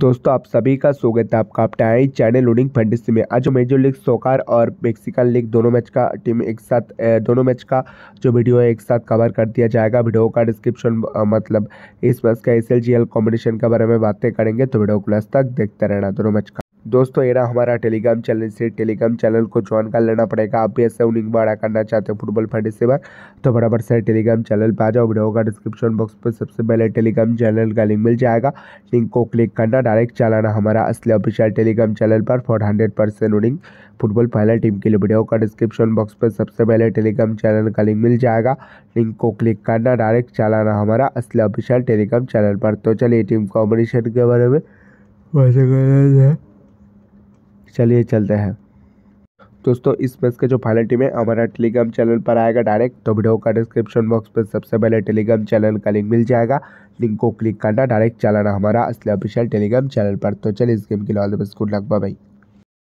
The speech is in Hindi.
दोस्तों आप सभी का स्वागत है आपका आप चैनल लोडिंग फंडिस में आज मेजर लीग सोकार और मेक्सिकन लीग दोनों मैच का टीम एक साथ दोनों मैच का जो वीडियो है एक साथ कवर कर दिया जाएगा वीडियो का डिस्क्रिप्शन मतलब इस मैच का एस एल कॉम्बिनेशन के बारे में बातें करेंगे तो वीडियो को लास्ट तक देखते रहना दोनों मैच का दोस्तों ये ना हमारा टेलीग्राम चैनल से टेलीग्राम चैनल को ज्वाइन कर लेना पड़ेगा आप भी ऐसे उनिंग बड़ा करना चाहते हो फुटबॉल फैंटेसी से बार तो बराबर से टेलीग्राम चैनल पर आ जाओ वीडियो का डिस्क्रिप्शन बॉक्स पर सबसे पहले टेलीग्राम चैनल का लिंक मिल जाएगा लिंक को क्लिक करना डायरेक्ट चलाना हमारा असली ऑफिशियल टेलीग्राम चैनल पर four hundred percent winning football पहले टीम के लिए वीडियो का डिस्क्रिप्शन बॉक्स पर सबसे पहले टेलीग्राम चैनल का लिंक मिल जाएगा लिंक को क्लिक करना डायरेक्ट चलाना हमारा असली ऑफिशियल टेलीग्राम चैनल पर तो चलिए टीम कॉम्बिनेशन के बारे में बातें कर चलिए चलते हैं दोस्तों इस मेस के जो फाइनल टीम है हमारा टेलीग्राम चैनल पर आएगा डायरेक्ट तो वीडियो का डिस्क्रिप्शन बॉक्स में सबसे पहले टेलीग्राम चैनल का लिंक मिल जाएगा लिंक को क्लिक करना डायरेक्ट चलाना हमारा असली ऑफिशियल टेलीग्राम चैनल पर तो चलिए इस गेम के लिए all the best good luck by